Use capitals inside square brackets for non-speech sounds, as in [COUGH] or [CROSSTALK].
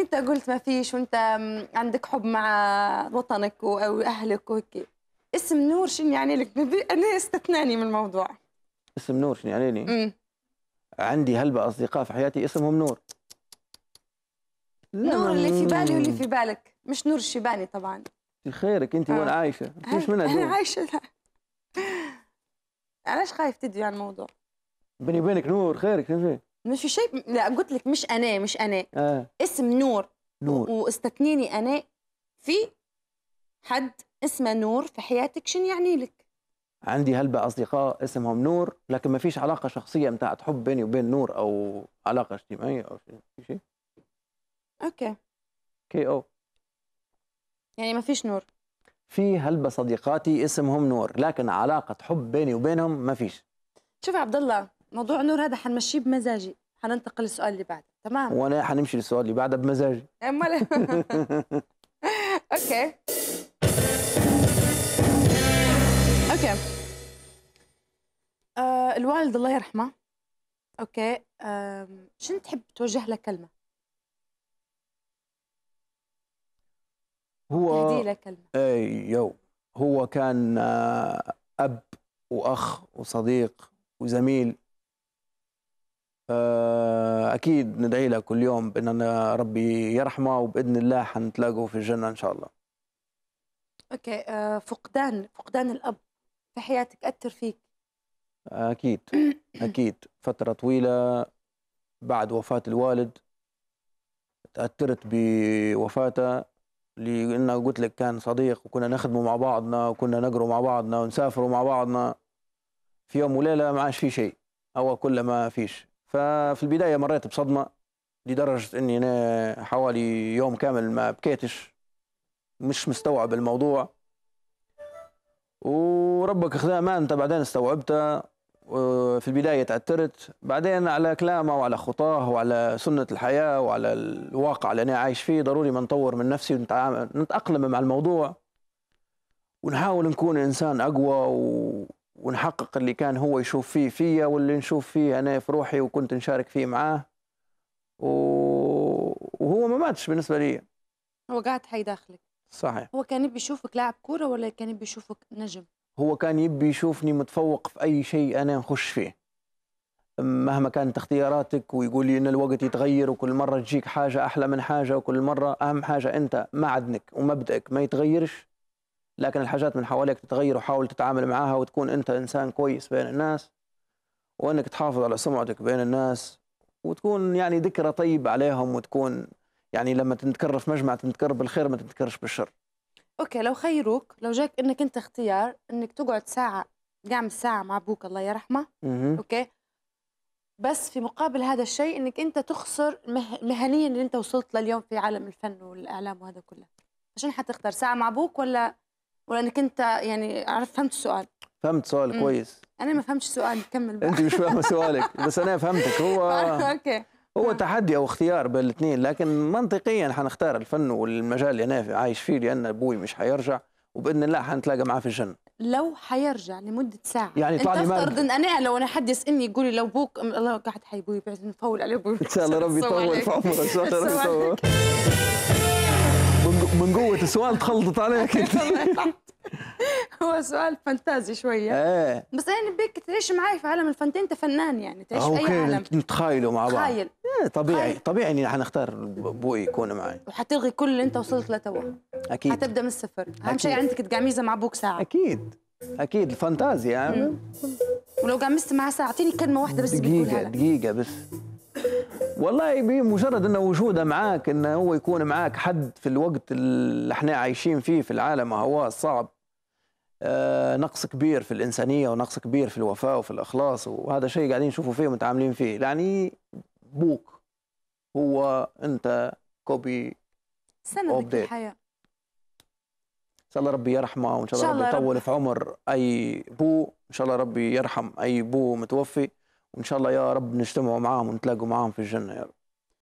انك أنت قلت ما فيش وأنت عندك حب مع وطنك أو أهلك وهيك اسم نور شنو يعني لك؟ أنا استثناني من الموضوع اسم نور شنو يعني لي؟ عندي هلبة أصدقاء في حياتي اسمهم نور نور اللي في بالي واللي في بالك مش نور الشيباني طبعا خيرك أنت آه. وين عايشة؟ مش منها دور. أنا عايشة لا. علاش خايف تدوي عن الموضوع؟ بيني وبينك نور خيرك شنو مش شيء لا قلت لك مش انا مش انا آه. اسم نور نور واستثنيني انا في حد اسمه نور في حياتك شن يعني لك عندي هلبة أصدقاء اسمهم نور لكن ما فيش علاقة شخصية بتاعت حب بيني وبين نور أو علاقة اجتماعية أو شيء أوكي كي أو يعني ما فيش نور في هلبة صديقاتي اسمهم نور لكن علاقة حب بيني وبينهم ما فيش شوف عبد الله موضوع نور هذا حنمشيه بمزاجي حننتقل للسؤال اللي بعده تمام وانا حنمشي للسؤال اللي بعده بمزاجي إيه، امال [LAUGHS] اوكي اوكي آه الوالد الله يرحمه اوكي آه شنو تحب توجه له كلمه هو تهدي كلمه اي يو هو كان آه، اب واخ وصديق وزميل آه، اكيد ندعي له كل يوم باننا ربي يرحمه وباذن الله حنتلاقوا في الجنه ان شاء الله اوكي آه، فقدان فقدان الاب في حياتك اثر فيك اكيد اكيد فتره طويله بعد وفاه الوالد تاثرت بوفاته لانه قلت لك كان صديق وكنا نخدمه مع بعضنا وكنا نقروا مع بعضنا ونسافروا مع بعضنا في يوم وليله ما عادش في شيء هو كله ما فيش ففي البداية مريت بصدمة لدرجة أني أنا حوالي يوم كامل ما بكيتش مش مستوعب الموضوع وربك خذاه انت بعدين استوعبته في البداية تعترت بعدين على كلامه وعلى خطاه وعلى سنة الحياة وعلى الواقع اللي أنا عايش فيه ضروري ما نطور من نفسي ونتأقلم مع الموضوع ونحاول نكون إنسان أقوى و... ونحقق اللي كان هو يشوف فيه فيا واللي نشوف فيه انا في روحي وكنت نشارك فيه معاه و... وهو ما ماتش بالنسبه لي هو قاعد حي داخلك صحيح هو كان يبي يشوفك لاعب كوره ولا كان يبي يشوفك نجم هو كان يبي يشوفني متفوق في اي شيء انا نخش فيه مهما كانت اختياراتك ويقول لي ان الوقت يتغير وكل مره تجيك حاجه احلى من حاجه وكل مره اهم حاجه انت معدنك ومبدأك ما يتغيرش لكن الحاجات من حواليك تتغير وحاول تتعامل معها وتكون أنت إنسان كويس بين الناس وأنك تحافظ على سمعتك بين الناس وتكون يعني ذكرى طيب عليهم وتكون يعني لما تنتكر في مجمع تنتكر بالخير ما تنتكرش بالشر اوكي لو خيروك لو جاك انك انت اختيار انك تقعد ساعه قام ساعه مع ابوك الله يرحمه اوكي بس في مقابل هذا الشيء انك انت تخسر مهنيا اللي انت وصلت لليوم في عالم الفن والاعلام وهذا كله عشان حتختار ساعه مع ابوك ولا ولانك انت يعني عرفت فهمت السؤال فهمت سؤال كويس انا ما فهمتش السؤال كمل بقى. انت مش فاهمه سؤالك بس انا فهمتك هو [LAUGHS] آه، اوكي هو تحدي او اختيار بين الاثنين لكن منطقيا حنختار الفن والمجال اللي انا عايش فيه لان ابوي مش حيرجع وباذن الله حنتلاقى معاه في الجنه لو حيرجع لمده ساعه يعني طلع لي مارد ان انا لو انا حد يسالني يقول لي لو بوك الله قاعد حيبوي بعد نفول عليه ابوي ان شاء الله ربي [LAUGHS] يطول في عمره ان شاء الله ربي يطول من قوة السؤال تخلطت عليك [LAUGHS] هو سؤال فانتازي شويه ايه بس انا يعني بيك تعيش معي في عالم الفانتين انت فنان يعني تعيش في اي عالم نتخايلوا مع بعض تخايل إيه طبيعي طبيعي اني حنختار بوي يكون معي وحتلغي كل اللي انت وصلت له تو اكيد حتبدا من الصفر اهم شيء عندك تقاميزه مع بوك ساعه اكيد اكيد الفانتازيا ولو قامست معها ساعه اعطيني كلمه واحده بس دقيقه دقيقه بس والله بمجرد انه وجوده معاك انه هو يكون معاك حد في الوقت اللي احنا عايشين فيه في العالم هو صعب آه، نقص كبير في الانسانيه ونقص كبير في الوفاء وفي الاخلاص وهذا شيء قاعدين نشوفوا فيه ومتعاملين فيه يعني بوك هو انت كوبي سندك الحياه ان شاء الله ربي يرحمه وان شاء الله ربي يطول في عمر اي بو ان شاء الله ربي يرحم اي بو متوفي وان شاء الله يا رب نجتمعوا معاهم ونتلاقوا معاهم في الجنه يا رب